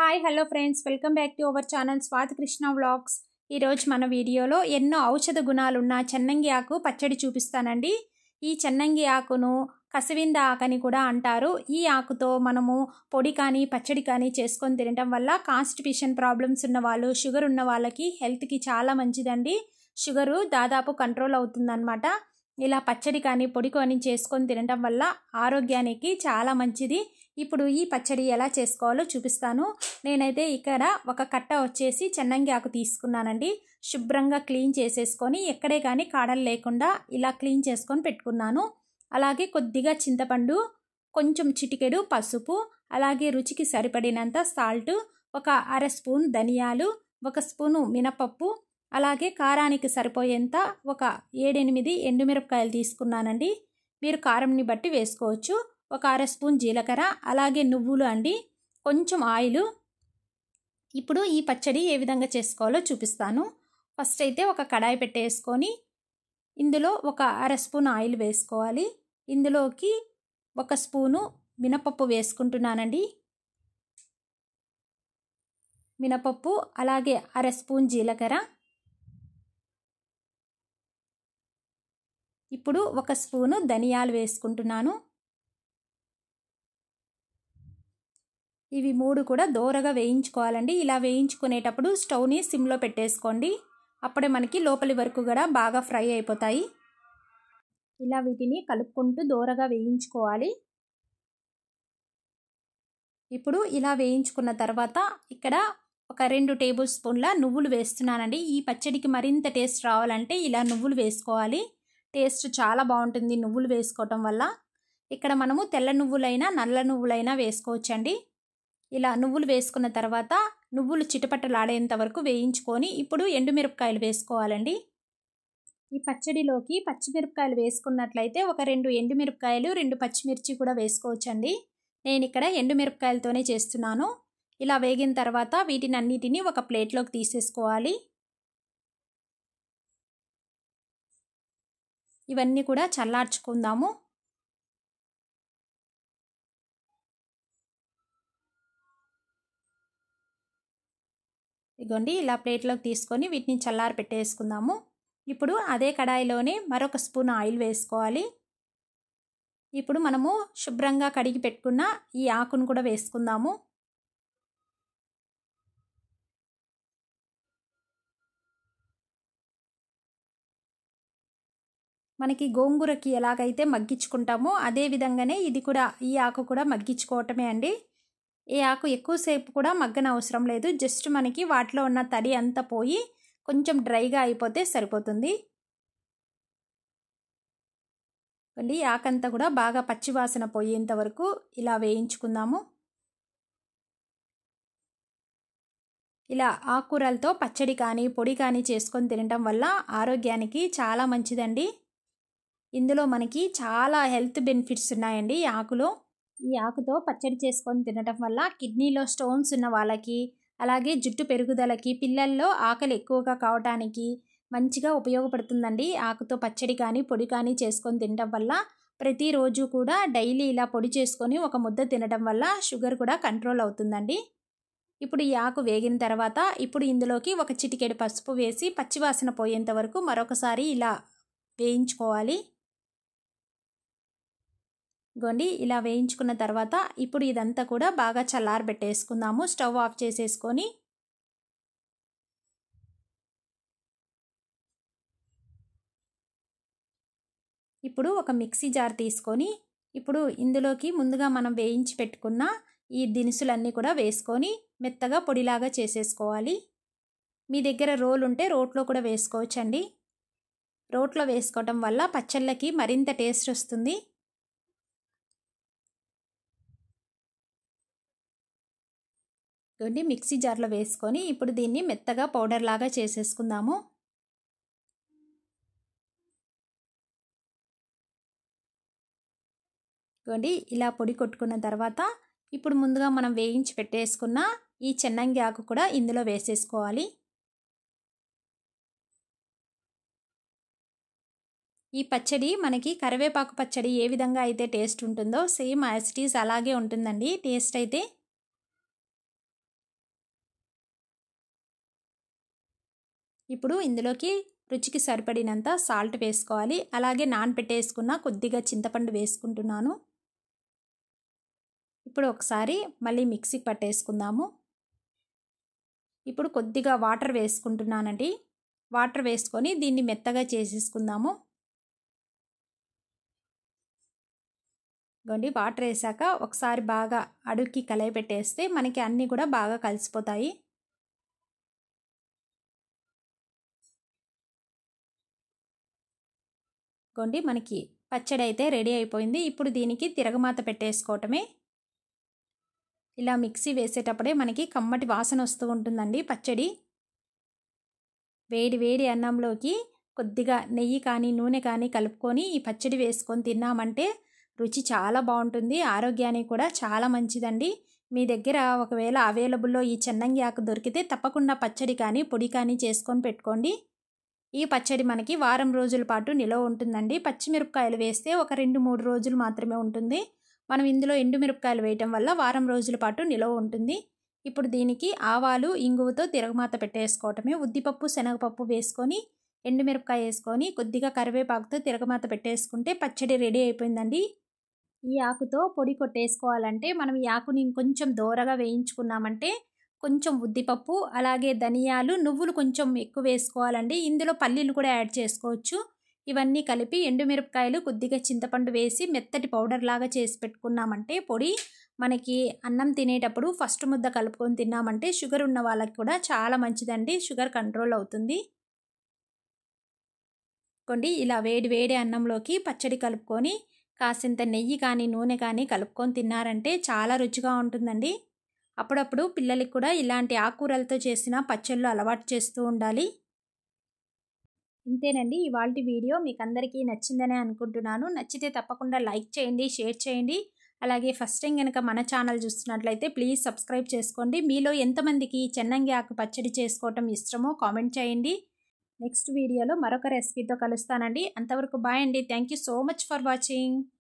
hi hello friends welcome back to our channel Swathi Krishna vlogs ఈరోజు మన వీడియోలో ఎన్నో ఔషధ గుణాలున్న చెన్నంగి ఆకు పచ్చడి చూపిస్తానండి ఈ చెన్నంగి ఆకును కసివింద ఆకని కూడా అంటారు ఈ ఆకుతో మనము పొడి కానీ పచ్చడి కానీ చేసుకొని తినడం వల్ల కాన్స్టిపేషన్ ప్రాబ్లమ్స్ ఉన్న వాళ్ళు షుగర్ ఉన్న వాళ్ళకి హెల్త్కి చాలా మంచిదండి షుగరు దాదాపు కంట్రోల్ అవుతుందన్నమాట ఇలా పచ్చడి కానీ పొడి కానీ చేసుకొని తినడం వల్ల ఆరోగ్యానికి చాలా మంచిది ఇప్పుడు ఈ పచ్చడి ఎలా చేసుకోవాలో చూపిస్తాను నేనైతే ఇక్కడ ఒక కట్ట వచ్చేసి చెన్నంగి ఆకు తీసుకున్నానండి శుభ్రంగా క్లీన్ చేసేసుకొని ఎక్కడే కానీ కాడలు లేకుండా ఇలా క్లీన్ చేసుకొని పెట్టుకున్నాను అలాగే కొద్దిగా చింతపండు కొంచెం చిటికెడు పసుపు అలాగే రుచికి సరిపడినంత సాల్ట్ ఒక అర స్పూన్ ధనియాలు ఒక స్పూను మినపప్పు అలాగే కారానికి సరిపోయేంత ఒక ఏడెనిమిది ఎండుమిరపకాయలు తీసుకున్నానండి మీరు కారంని బట్టి వేసుకోవచ్చు ఒక అర స్పూన్ జీలకర్ర అలాగే నువ్వులు అండి కొంచెం ఆయిల్ ఇప్పుడు ఈ పచ్చడి ఏ విధంగా చేసుకోవాలో చూపిస్తాను ఫస్ట్ అయితే ఒక కడాయి పెట్టేసుకొని ఇందులో ఒక అర స్పూన్ ఆయిల్ వేసుకోవాలి ఇందులోకి ఒక స్పూను మినపప్పు వేసుకుంటున్నానండి మినపప్పు అలాగే అర స్పూన్ జీలకర్ర ఇప్పుడు ఒక స్పూను ధనియాలు వేసుకుంటున్నాను ఇవి మూడు కూడా దోరగా వేయించుకోవాలండి ఇలా వేయించుకునేటప్పుడు స్టవ్ని సిమ్లో పెట్టేసుకోండి అప్పుడే మనకి లోపలి వరకు కూడా బాగా ఫ్రై అయిపోతాయి ఇలా వీటిని కలుపుకుంటూ దోరగా వేయించుకోవాలి ఇప్పుడు ఇలా వేయించుకున్న తర్వాత ఇక్కడ ఒక రెండు టేబుల్ స్పూన్ల నువ్వులు వేస్తున్నానండి ఈ పచ్చడికి మరింత టేస్ట్ రావాలంటే ఇలా నువ్వులు వేసుకోవాలి టేస్ట్ చాలా బాగుంటుంది నువ్వులు వేసుకోవటం వల్ల ఇక్కడ మనము తెల్ల నువ్వులైనా నల్ల నువ్వులైనా వేసుకోవచ్చండి ఇలా నువ్వులు వేసుకున్న తర్వాత నువ్వులు చిటపట్టలాడేంత వరకు వేయించుకొని ఇప్పుడు ఎండుమిరపకాయలు వేసుకోవాలండి ఈ పచ్చడిలోకి పచ్చిమిరపకాయలు వేసుకున్నట్లయితే ఒక రెండు ఎండుమిరపకాయలు రెండు పచ్చిమిర్చి కూడా వేసుకోవచ్చండి నేను ఇక్కడ ఎండుమిరపకాయలతోనే చేస్తున్నాను ఇలా వేగిన తర్వాత వీటిని అన్నిటినీ ఒక ప్లేట్లోకి తీసేసుకోవాలి ఇవన్నీ కూడా చల్లార్చుకుందాము ఇగోండి ఇలా ప్లేట్లోకి తీసుకొని వీటిని చల్లారి పెట్టేసుకుందాము ఇప్పుడు అదే కడాయిలోనే మరొక స్పూన్ ఆయిల్ వేసుకోవాలి ఇప్పుడు మనము శుభ్రంగా కడిగి పెట్టుకున్న ఈ ఆకును కూడా వేసుకుందాము మనకి గోంగూరకి ఎలాగైతే మగ్గించుకుంటామో అదే విధంగానే ఇది కూడా ఈ ఆకు కూడా మగ్గించుకోవటమే అండి ఈ ఆకు ఎక్కువసేపు కూడా మగ్గన అవసరం లేదు జస్ట్ మనకి వాటిలో ఉన్న తడి అంతా పోయి కొంచెం డ్రైగా అయిపోతే సరిపోతుంది మళ్ళీ ఆకంతా కూడా బాగా పచ్చివాసన పోయేంత వరకు ఇలా వేయించుకుందాము ఇలా ఆకుకూరలతో పచ్చడి కానీ పొడి కానీ చేసుకొని తినటం వల్ల ఆరోగ్యానికి చాలా మంచిదండి ఇందులో మనకి చాలా హెల్త్ బెనిఫిట్స్ ఉన్నాయండి ఆకులో ఈ ఆకుతో పచ్చడి చేసుకొని తినటం వల్ల కిడ్నీలో స్టోన్స్ ఉన్న వాళ్ళకి అలాగే జుట్టు పెరుగుదలకి పిల్లల్లో ఆకలి ఎక్కువగా కావటానికి మంచిగా ఉపయోగపడుతుందండి ఆకుతో పచ్చడి కానీ పొడి కానీ చేసుకొని తినడం వల్ల ప్రతిరోజు కూడా డైలీ ఇలా పొడి చేసుకొని ఒక ముద్ద తినడం వల్ల షుగర్ కూడా కంట్రోల్ అవుతుందండి ఇప్పుడు ఈ ఆకు వేగిన తర్వాత ఇప్పుడు ఇందులోకి ఒక చిటికెడు పసుపు వేసి పచ్చివాసన పోయేంత వరకు మరొకసారి ఇలా వేయించుకోవాలి గోండి ఇలా వేయించుకున్న తర్వాత ఇప్పుడు ఇదంతా కూడా బాగా చల్లారబెట్టేసుకుందాము స్టవ్ ఆఫ్ చేసేసుకొని ఇప్పుడు ఒక మిక్సీ జార్ తీసుకొని ఇప్పుడు ఇందులోకి ముందుగా మనం వేయించి పెట్టుకున్న ఈ దినుసులన్నీ కూడా వేసుకొని మెత్తగా పొడిలాగా చేసేసుకోవాలి మీ దగ్గర రోల్ ఉంటే రోట్లో కూడా వేసుకోవచ్చండి రోట్లో వేసుకోవటం వల్ల పచ్చళ్ళకి మరింత టేస్ట్ వస్తుంది ఇవన్నీ మిక్సీ జార్లో వేసుకొని ఇప్పుడు దీన్ని మెత్తగా పౌడర్ లాగా చేసేసుకుందాము ఇదిగోండి ఇలా పొడి కొట్టుకున్న తర్వాత ఇప్పుడు ముందుగా మనం వేయించి పెట్టేసుకున్న ఈ చెన్నంగి ఆకు కూడా ఇందులో వేసేసుకోవాలి ఈ పచ్చడి మనకి కరివేపాకు పచ్చడి ఏ విధంగా అయితే టేస్ట్ ఉంటుందో సేమ్ యాసిటీస్ అలాగే ఉంటుందండి టేస్ట్ అయితే ఇప్పుడు ఇందులోకి రుచికి సరిపడినంత సాల్ట్ వేసుకోవాలి అలాగే నానబెట్టేసుకున్న కొద్దిగా చింతపండు వేసుకుంటున్నాను ఇప్పుడు ఒకసారి మళ్ళీ మిక్సీకి పట్టేసుకుందాము ఇప్పుడు కొద్దిగా వాటర్ వేసుకుంటున్నానండి వాటర్ వేసుకొని దీన్ని మెత్తగా చేసేసుకుందాము ఇదిగోండి వాటర్ వేసాక ఒకసారి బాగా అడుక్కి కలయి పెట్టేస్తే మనకి అన్నీ కూడా బాగా కలిసిపోతాయి పెట్టుకోండి మనకి పచ్చడి అయితే రెడీ అయిపోయింది ఇప్పుడు దీనికి తిరగమాత పెట్టేసుకోవటమే ఇలా మిక్సీ వేసేటప్పుడే మనకి కమ్మటి వాసన వస్తూ ఉంటుందండి పచ్చడి వేడి వేడి అన్నంలోకి కొద్దిగా నెయ్యి కానీ నూనె కానీ కలుపుకొని ఈ పచ్చడి వేసుకొని తిన్నామంటే రుచి చాలా బాగుంటుంది ఆరోగ్యానికి కూడా చాలా మంచిదండి మీ దగ్గర ఒకవేళ అవైలబుల్లో ఈ చెన్నంగి ఆకు దొరికితే తప్పకుండా పచ్చడి కానీ పొడి కానీ చేసుకొని పెట్టుకోండి ఈ పచ్చడి మనకి వారం రోజుల పాటు నిలవ ఉంటుందండి పచ్చిమిరపకాయలు వేస్తే ఒక రెండు మూడు రోజులు మాత్రమే ఉంటుంది మనం ఇందులో ఎండుమిరపకాయలు వేయటం వల్ల వారం రోజుల పాటు నిలవ ఉంటుంది ఇప్పుడు దీనికి ఆవాలు ఇంగువతో తిరగమాత పెట్టేసుకోవటమే ఉద్దిపప్పు శనగపప్పు వేసుకొని ఎండుమిరపకాయ వేసుకొని కొద్దిగా కరివేపాకుతో తిరగమాత పెట్టేసుకుంటే పచ్చడి రెడీ అయిపోయిందండి ఈ ఆకుతో పొడి కొట్టేసుకోవాలంటే మనం ఈ ఆకుని ఇంకొంచెం దోరగా వేయించుకున్నామంటే కొంచెం ఉద్దిపప్పు అలాగే ధనియాలు నువ్వులు కొంచెం ఎక్కువ వేసుకోవాలండి ఇందులో పల్లీలు కూడా యాడ్ చేసుకోవచ్చు ఇవన్నీ కలిపి ఎండుమిరపకాయలు కొద్దిగా చింతపండు వేసి మెత్తటి పౌడర్ లాగా చేసి పెట్టుకున్నామంటే పొడి మనకి అన్నం తినేటప్పుడు ఫస్ట్ ముద్ద కలుపుకొని తిన్నామంటే షుగర్ ఉన్న వాళ్ళకి కూడా చాలా మంచిదండి షుగర్ కంట్రోల్ అవుతుంది కొండి ఇలా వేడి వేడి అన్నంలోకి పచ్చడి కలుపుకొని కాసింత నెయ్యి కానీ నూనె కానీ కలుపుకొని తిన్నారంటే చాలా రుచిగా ఉంటుందండి అప్పుడప్పుడు పిల్లలకి కూడా ఇలాంటి ఆకుకూరలతో చేసిన పచ్చళ్ళు అలవాటు చేస్తూ ఉండాలి ఇంతేనండి ఇవాళ వీడియో మీకు అందరికీ నచ్చిందనే అనుకుంటున్నాను నచ్చితే తప్పకుండా లైక్ చేయండి షేర్ చేయండి అలాగే ఫస్ట్ టైం కనుక మన ఛానల్ చూస్తున్నట్లయితే ప్లీజ్ సబ్స్క్రైబ్ చేసుకోండి మీలో ఎంతమందికి చెన్నంగి ఆకు పచ్చడి చేసుకోవటం ఇష్టమో కామెంట్ చేయండి నెక్స్ట్ వీడియోలో మరొక రెసిపీతో కలుస్తానండి అంతవరకు బాయ్ అండి thank so much for watching